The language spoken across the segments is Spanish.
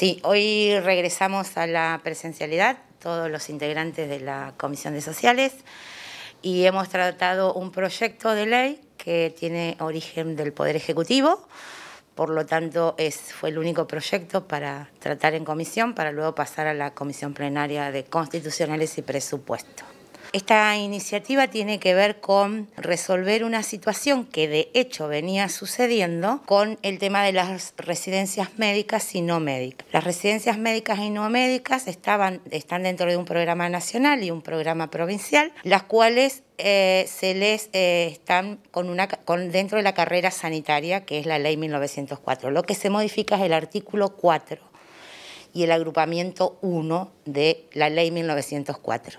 Sí, hoy regresamos a la presencialidad, todos los integrantes de la Comisión de Sociales, y hemos tratado un proyecto de ley que tiene origen del Poder Ejecutivo, por lo tanto es, fue el único proyecto para tratar en comisión, para luego pasar a la Comisión Plenaria de Constitucionales y Presupuestos. Esta iniciativa tiene que ver con resolver una situación que de hecho venía sucediendo con el tema de las residencias médicas y no médicas. Las residencias médicas y no médicas estaban, están dentro de un programa nacional y un programa provincial, las cuales eh, se les eh, están con una, con, dentro de la carrera sanitaria, que es la ley 1904. Lo que se modifica es el artículo 4 y el agrupamiento 1 de la ley 1904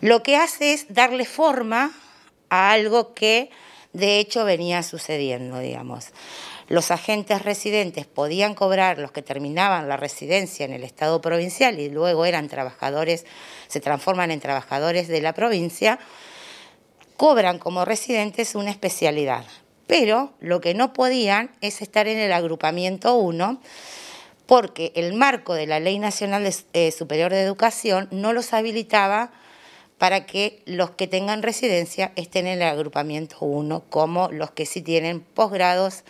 lo que hace es darle forma a algo que de hecho venía sucediendo, digamos. Los agentes residentes podían cobrar, los que terminaban la residencia en el Estado provincial y luego eran trabajadores, se transforman en trabajadores de la provincia, cobran como residentes una especialidad. Pero lo que no podían es estar en el agrupamiento 1 porque el marco de la Ley Nacional eh, Superior de Educación no los habilitaba para que los que tengan residencia estén en el agrupamiento 1, como los que sí tienen posgrados,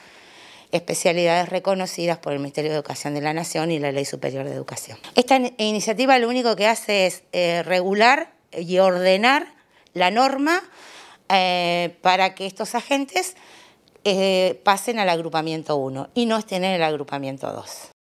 especialidades reconocidas por el Ministerio de Educación de la Nación y la Ley Superior de Educación. Esta iniciativa lo único que hace es eh, regular y ordenar la norma eh, para que estos agentes eh, pasen al agrupamiento 1 y no estén en el agrupamiento 2.